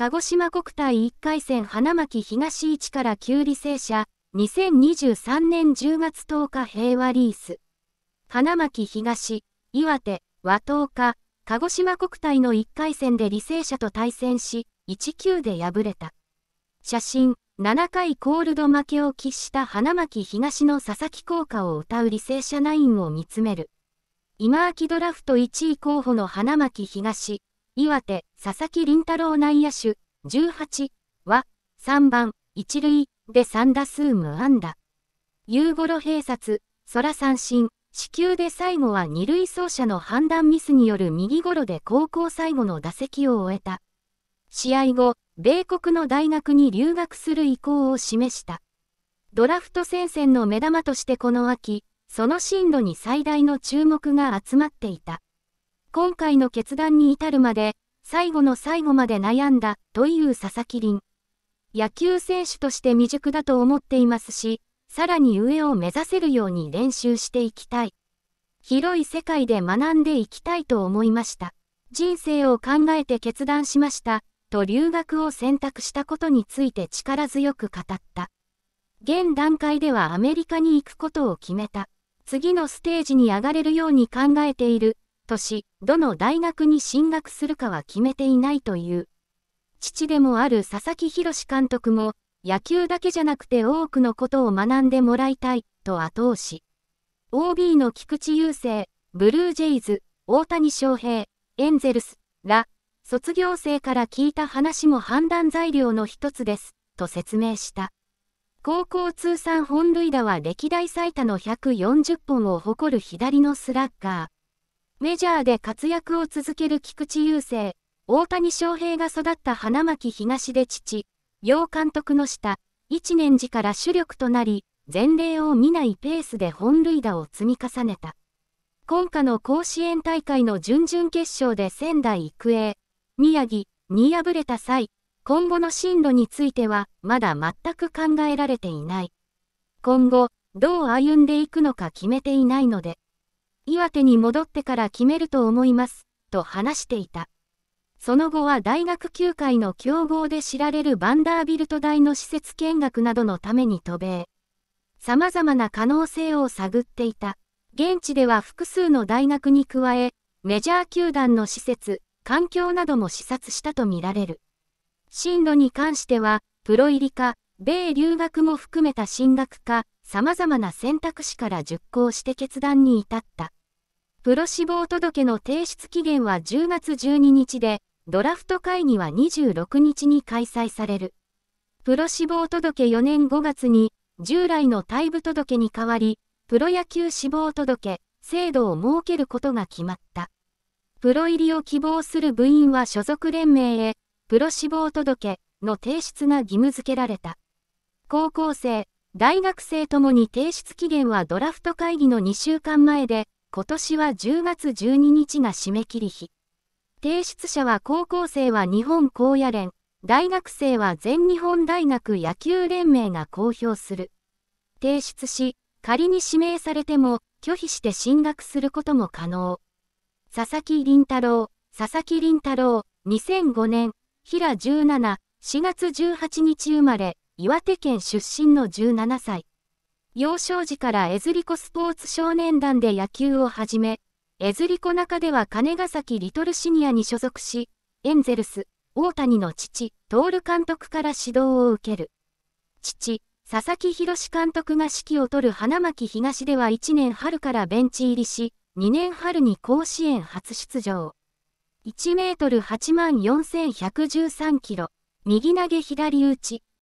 鹿児島国体1回戦花巻東1から9履正社、2023年10月10日平和リース。花巻東、岩手、和東か、鹿児島国体の1回戦で履正社と対戦し、19で敗れた。写真、7回コールド負けを喫した花巻東の佐々木効果を歌う履正社ナインを見つめる。今秋ドラフト1位候補の花巻東、岩手、佐々木麟太郎内野手、18は、3番、1塁で3打数無安打。夕頃併殺、空三振、死球で最後は二塁走者の判断ミスによる右ゴロで高校最後の打席を終えた。試合後、米国の大学に留学する意向を示した。ドラフト戦線の目玉としてこの秋、その進路に最大の注目が集まっていた。今回の決断に至るまで、最後の最後まで悩んだ、という佐々木凛。野球選手として未熟だと思っていますし、さらに上を目指せるように練習していきたい。広い世界で学んでいきたいと思いました。人生を考えて決断しました、と留学を選択したことについて力強く語った。現段階ではアメリカに行くことを決めた。次のステージに上がれるように考えている、とし、どの大学に進学するかは決めていないという。父でもある佐々木宏監督も、野球だけじゃなくて多くのことを学んでもらいたい、と後押し。OB の菊池雄星、ブルージェイズ、大谷翔平、エンゼルス、ら、卒業生から聞いた話も判断材料の一つです、と説明した。高校通算本塁打は歴代最多の140本を誇る左のスラッガー。メジャーで活躍を続ける菊池雄星、大谷翔平が育った花巻東で父、洋監督の下、一年時から主力となり、前例を見ないペースで本塁打を積み重ねた。今夏の甲子園大会の準々決勝で仙台育英、宮城に敗れた際、今後の進路についてはまだ全く考えられていない。今後、どう歩んでいくのか決めていないので、岩手に戻ってから決めると思います、と話していた。その後は大学球界の強豪で知られるバンダービルト大の施設見学などのために渡米。様々な可能性を探っていた。現地では複数の大学に加え、メジャー球団の施設、環境なども視察したとみられる。進路に関しては、プロ入りか、米留学も含めた進学か、様々な選択肢から熟考して決断に至った。プロ志望届の提出期限は10月12日で、ドラフト会議は26日に開催される。プロ志望届4年5月に、従来の退部届に代わり、プロ野球志望届、制度を設けることが決まった。プロ入りを希望する部員は所属連盟へ、プロ志望届の提出が義務付けられた。高校生、大学生ともに提出期限はドラフト会議の2週間前で、今年は10月12日が締め切り日。提出者は高校生は日本高野連、大学生は全日本大学野球連盟が公表する。提出し、仮に指名されても拒否して進学することも可能。佐々木林太郎、佐々木林太郎、2005年、平17、4月18日生まれ、岩手県出身の17歳。幼少時からエズリコスポーツ少年団で野球を始め、エズリコ中では金ヶ崎リトルシニアに所属し、エンゼルス、大谷の父、徹監督から指導を受ける。父、佐々木宏監督が指揮を執る花巻東では1年春からベンチ入りし、2年春に甲子園初出場。1メートル8万4113キロ、右投げ左打ち、